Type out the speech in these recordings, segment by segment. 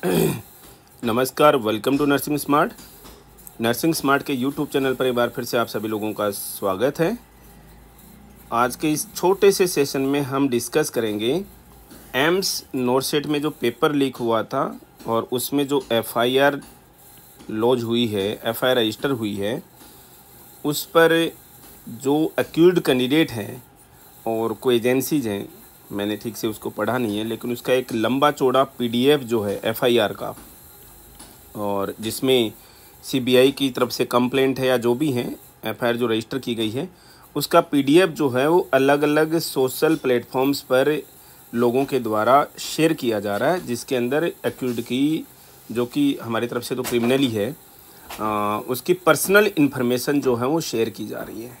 नमस्कार welcome to nursing smart nursing smart के YouTube channel पर एक बार फिर से आप सभी लोगों का स्वागत है आज के इस छोटे से सेशन में हम डिस्कस करेंगे एम्स नोरसेट में जो पेपर लीक हुआ था और उसमें जो एफआईआर लॉज हुई है एफआईआर रजिस्टर हुई है उस पर जो एक्यूड कैंडिडेट हैं और कोई एजेंसीज हैं मैंने ठीक से उसको पढ़ा नहीं है लेकिन उसका एक लंबा चौड़ा पीडीएफ जो है एफआईआर का और जिसमें सीबीआई की तरफ से कंप्लेंट है या जो भी है एफआईआर जो रजिस्टर की गई है उसका पीडीएफ जो है वो अलग अलग सोशल प्लेटफॉर्म्स पर लोगों के द्वारा शेयर किया जा रहा है जिसके अंदर एक्यूड की जो कि हमारी तरफ से तो क्रिमिनल ही है आ, उसकी पर्सनल इन्फॉर्मेशन जो है वो शेयर की जा रही है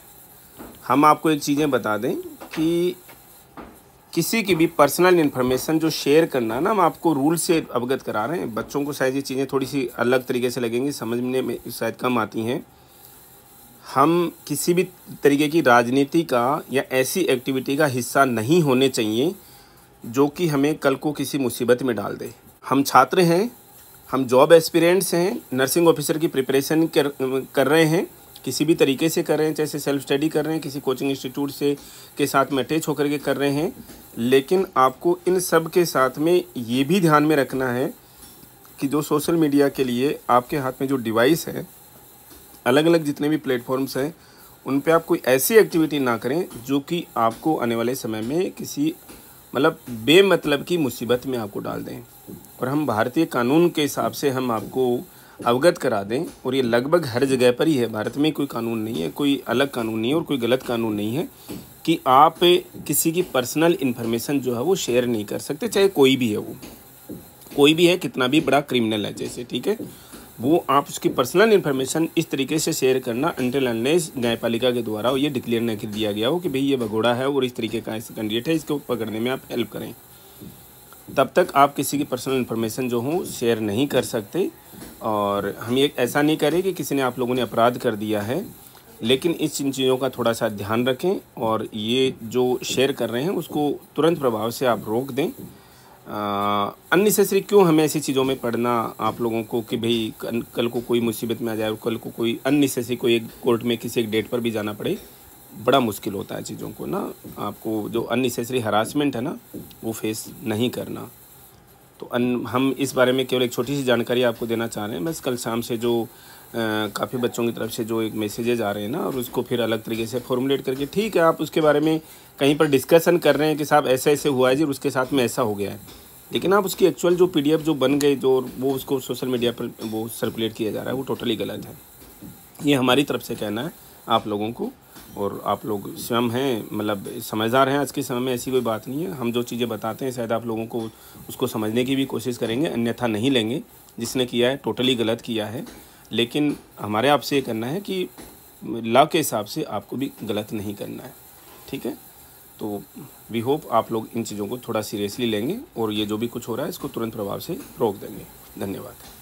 हम आपको एक चीज़ें बता दें कि किसी की भी पर्सनल इन्फॉर्मेशन जो शेयर करना ना हम आपको रूल से अवगत करा रहे हैं बच्चों को शायद ये चीज़ें थोड़ी सी अलग तरीके से लगेंगी समझने में शायद कम आती हैं हम किसी भी तरीके की राजनीति का या ऐसी एक्टिविटी का हिस्सा नहीं होने चाहिए जो कि हमें कल को किसी मुसीबत में डाल दे हम छात्र हैं हम जॉब एक्सपीरियंट्स हैं नर्सिंग ऑफिसर की प्रिपरेशन कर कर रहे हैं किसी भी तरीके से कर रहे हैं जैसे सेल्फ स्टडी कर रहे हैं किसी कोचिंग इंस्टीट्यूट से के साथ में अटैच होकर के कर रहे हैं लेकिन आपको इन सब के साथ में ये भी ध्यान में रखना है कि जो सोशल मीडिया के लिए आपके हाथ में जो डिवाइस है अलग अलग जितने भी प्लेटफॉर्म्स हैं उन पे आप कोई ऐसी एक्टिविटी ना करें जो कि आपको आने वाले समय में किसी मतलब बेमतलब की मुसीबत में आपको डाल दें और हम भारतीय कानून के हिसाब से हम आपको अवगत करा दें और ये लगभग हर जगह पर ही है भारत में कोई कानून नहीं है कोई अलग कानून नहीं है और कोई गलत कानून नहीं है कि आप किसी की पर्सनल इन्फॉर्मेशन जो है वो शेयर नहीं कर सकते चाहे कोई भी है वो कोई भी है कितना भी बड़ा क्रिमिनल है जैसे ठीक है वो आप उसकी पर्सनल इन्फॉर्मेशन इस तरीके से शेयर करना अंटिल अनलेस न्यायपालिका के द्वारा ये डिक्लेयर नहीं कर दिया गया हो कि भाई ये भगोड़ा है और इस तरीके का ऐसा कैंडिडेट है इसको पकड़ने में आप हेल्प करें तब तक आप किसी की पर्सनल इन्फॉर्मेशन जो हो शेयर नहीं कर सकते और हम ये ऐसा नहीं करें कि किसी ने आप लोगों ने अपराध कर दिया है लेकिन इस इन चीज़ों का थोड़ा सा ध्यान रखें और ये जो शेयर कर रहे हैं उसको तुरंत प्रभाव से आप रोक दें अननेसेसरी क्यों हमें ऐसी चीज़ों में पढ़ना आप लोगों को कि भाई कल को कोई मुसीबत में आ जाए कल को कोई अननेसेसरी कोई एक कोर्ट में किसी एक डेट पर भी जाना पड़े बड़ा मुश्किल होता है चीज़ों को ना आपको जो अननेसेसरी हरासमेंट है ना वो फेस नहीं करना तो अन, हम इस बारे में केवल एक छोटी सी जानकारी आपको देना चाह रहे हैं बस कल शाम से जो काफ़ी बच्चों की तरफ से जो एक मैसेजेज आ रहे हैं ना और उसको फिर अलग तरीके से फॉर्मुलेट करके ठीक है आप उसके बारे में कहीं पर डिस्कशन कर रहे हैं कि साहब ऐसे ऐसे हुआ है जी उसके साथ में ऐसा हो गया है लेकिन आप उसकी एक्चुअल जो पी जो बन गए जो वो उसको सोशल मीडिया पर वो सर्कुलेट किया जा रहा है वो टोटली गलत है ये हमारी तरफ से कहना है आप लोगों को और आप लोग स्वयं हैं मतलब समझदार हैं आज के समय में ऐसी कोई बात नहीं है हम जो चीज़ें बताते हैं शायद आप लोगों को उसको समझने की भी कोशिश करेंगे अन्यथा नहीं लेंगे जिसने किया है टोटली गलत किया है लेकिन हमारे आपसे ये करना है कि लॉ के हिसाब से आपको भी गलत नहीं करना है ठीक है तो वी होप आप लोग इन चीज़ों को थोड़ा सीरियसली लेंगे और ये जो भी कुछ हो रहा है इसको तुरंत प्रभाव से रोक देंगे धन्यवाद